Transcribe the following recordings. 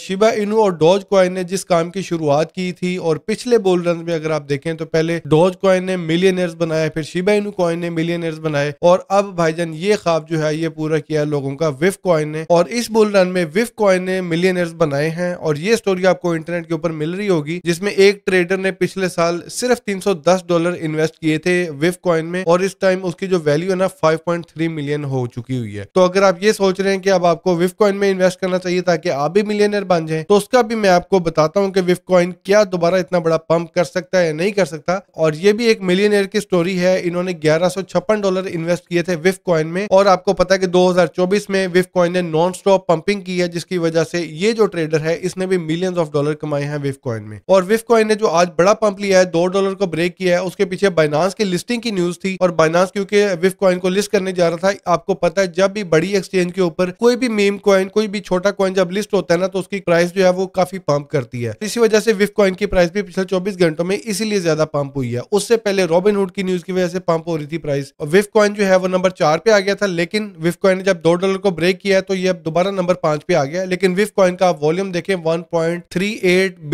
Shiba Inu और doge coin ने जिस काम की शुरुआत की थी और पिछले बोल रन में अगर आप देखें तो पहले डॉज कॉइन ने मिलियनर्स बनाए फिर शिबा इनू कॉइन ने मिलियनर्स बनाए और अब जान ये खाब जो है ये पूरा किया लोगों का विफ कॉइन ने और इस बोल रन में विफ कॉइन ने मिलियनर्स बनाए हैं और ये स्टोरी आपको इंटरनेट के ऊपर मिल रही होगी जिसमे एक ट्रेडर ने पिछले साल सिर्फ तीन डॉलर इन्वेस्ट किए थे विफ कॉइन में और इस टाइम उसकी जो वैल्यू है ना फाइव मिलियन हो चुकी हुई है तो अगर आप ये सोच रहे हैं कि अब आपको विफ कॉइन में इन्वेस्ट करना चाहिए ताकि आप भी मिलियनर शेयर बन जाए तो उसका भी मैं आपको बताता हूँ कि विफ कॉइन क्या दोबारा इतना बड़ा पंप कर सकता है या नहीं कर सकता और ये भी एक मिलियनियर की स्टोरी है इन्होंने ग्यारह डॉलर इन्वेस्ट किए थे विफ कॉइन में और आपको पता है कि दो में विफ कॉइन ने नॉन स्टॉप पंपिंग की है जिसकी वजह से ये जो ट्रेडर है इसने भी मिलियंस ऑफ डॉलर कमाए हैं विफ कॉइन में और विफ कॉइन ने जो आज बड़ा पंप लिया है दो डॉलर को ब्रेक किया है उसके पीछे बाइनास की लिस्टिंग की न्यूज थी और बाइनास क्योंकि विफ कॉइन को लिस्ट करने जा रहा था आपको पता है जब भी बड़ी एक्सचेंज के ऊपर कोई भी मेम कॉइन कोई भी छोटा कॉइन जब लिस्ट होता है ना तो उसके उसकी प्राइस जो है वो काफी पंप करती है इसी वजह से विफ कॉइन की प्राइस भी पिछले चौबीस घंटों में इसीलिए ज्यादा पंप हुई है उससे पहले रॉबिन हुड की न्यूज की वजह से पंप हो रही थी प्राइस और विफ कॉइन जो है वो नंबर चार पे आ गया था लेकिन विफ कॉइन ने जब दो डॉलर को ब्रेक किया है तो ये अब दोबारा नंबर पांच पे आ गया लेकिन विफ कॉइन का वॉल्यूम देखें वन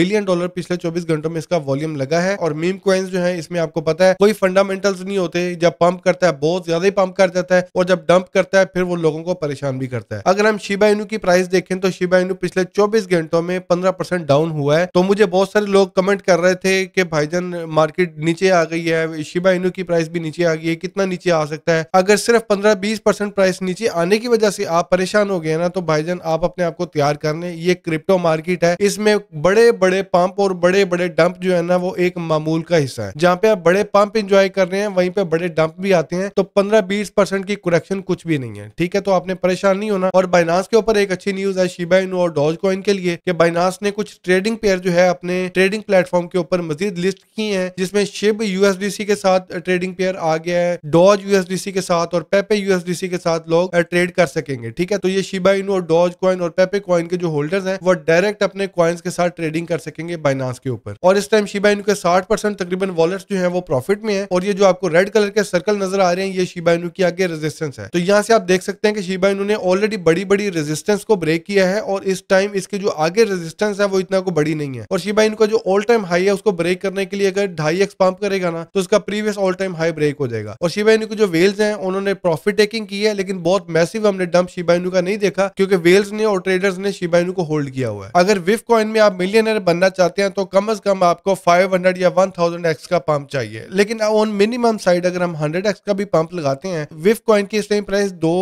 बिलियन डॉलर पिछले चौबीस घंटों में इसका वॉल्यूम लगा है और मीम कॉइन जो है इसमें आपको पता है कोई फंडामेंटल्स नहीं होते जब पंप करता है बहुत ज्यादा ही पंप कर जाता है और जब डंप करता है फिर वो लोगों को परेशान भी करता है अगर हम शिबाइनू की प्राइस देखें तो शिबाइनू पिछले 24 घंटों में 15 परसेंट डाउन हुआ है तो मुझे बहुत सारे लोग कमेंट कर रहे थे कि भाईजान मार्केट नीचे आ गई है शिबा इनू की प्राइस भी नीचे आ गई है कितना नीचे आ सकता है अगर सिर्फ पंद्रह बीस परसेंट प्राइस नीचे आने की वजह से आप परेशान हो गए ना तो भाईजान आप अपने आप को तैयार कर लें ये क्रिप्टो मार्केट है इसमें बड़े बड़े पंप और बड़े बड़े डंप जो है ना वो एक मामूल का हिस्सा है जहाँ पे आप बड़े पंप इंजॉय कर रहे हैं वहीं पे बड़े डंप भी आते हैं तो पंद्रह बीस परसेंट की कुरेक्शन कुछ भी नहीं है ठीक है तो आपने परेशान नहीं होना और बाइनास के ऊपर एक अच्छी न्यूज है शिबा इनू और डॉज कॉइन कॉइन के लिए कि बाइनास ने कुछ ट्रेडिंग पेयर जो है अपने ट्रेडिंग प्लेटफॉर्म के ऊपर मजीद लिस्ट की है जिसमें शिब यूएसडीसी के साथ ट्रेडिंग पेयर आ गया है डॉज यूएसडीसी के साथ और पेपे यूएसडीसी के साथ लोग ट्रेड कर सकेंगे ठीक है तो ये शिबा इन और डॉज कॉइन और पेपे कॉइन के जो होल्डर्स हैं वो डायरेक्ट अपने कॉइन्स के साथ ट्रेडिंग कर सकेंगे बाइनास के ऊपर और इस टाइम शिबा इन के साठ तकरीबन वॉलेट्स जो है वो प्रॉफिट में है और ये जो आपको रेड कलर के सर्कल नजर आ रहे हैं ये शिबा इन की आगे रेजिस्टेंस है तो यहाँ से आप देख सकते हैं कि शिबा इन ऑलरेडी बड़ी बड़ी रेजिस्टेंस को ब्रेक किया है और इस टाइम इस इसके जो आगे रेजिस्टेंस है वो इतना को बड़ी नहीं है और शिबा इनको जो ऑल टाइम हाई है उसको ब्रेक करने के लिए अगर ढाई एक्स पंप करेगा ना तो उसका previous all time high break हो जाएगा और शिबा इनको जो वेल्स हैं उन्होंने प्रॉफिट टेकिंग की है लेकिन बहुत मैसिव हमने डंप शिबा इनू का नहीं देखा क्योंकि वेल्स ने और ट्रेडर्स ने शिबा इनू को होल्ड किया हुआ है अगर विफ कॉइन में आप मिलियनर बनना चाहते हैं तो कम अज कम आपको फाइव या वन एक्स का पंप चाहिए लेकिन ऑन मिनिमम साइड अगर हम हंड्रेड एक्स का भी पंप लगाते हैं विफ कॉइन की इस टाइम प्राइस दो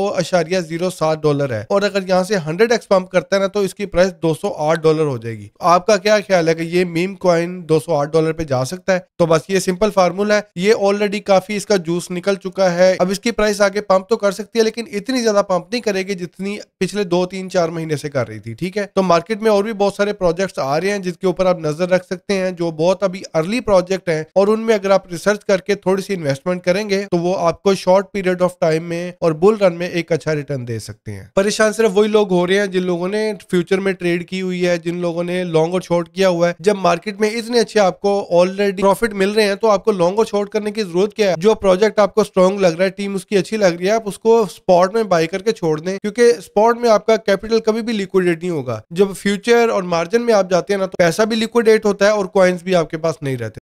डॉलर है और अगर यहाँ से हंड्रेड एक्स पंप करते हैं ना तो इसकी प्राइस प्राइस 208 डॉलर हो जाएगी आपका क्या ख्याल है कि ये मीम कॉइन 208 डॉलर पे जा सकता है तो बस ये सिंपल फार्मूला है ये ऑलरेडी काफी इसका जूस निकल चुका है अब इसकी प्राइस आगे पंप तो कर सकती है लेकिन इतनी ज्यादा पंप नहीं करेगी जितनी पिछले दो तीन चार महीने से कर रही थी ठीक है तो मार्केट में और भी बहुत सारे प्रोजेक्ट आ रहे हैं जिसके ऊपर आप नजर रख सकते हैं जो बहुत अभी अर्ली प्रोजेक्ट है और उनमें अगर आप रिसर्च करके थोड़ी सी इन्वेस्टमेंट करेंगे तो वो आपको शॉर्ट पीरियड ऑफ टाइम में और बुल रन में एक अच्छा रिटर्न दे सकते हैं परेशान सिर्फ वही लोग हो रहे हैं जिन लोगों ने फ्यूचर में ट्रेड की हुई है जिन लोगों ने लॉन्ग और शॉर्ट किया हुआ है जब मार्केट में इतने अच्छे आपको ऑलरेडी प्रॉफिट मिल रहे हैं तो आपको लॉन्ग और शॉर्ट करने की जरूरत क्या है जो प्रोजेक्ट आपको स्ट्रॉन्ग लग रहा है टीम उसकी अच्छी लग रही है आप उसको स्पॉट में बाय करके छोड़ दें क्योंकि स्पॉट में आपका कैपिटल कभी भी लिक्विडेट नहीं होगा जब फ्यूचर और मार्जिन में आप जाते हैं ना तो पैसा भी लिक्विडेट होता है और क्वाइंस भी आपके पास नहीं रहते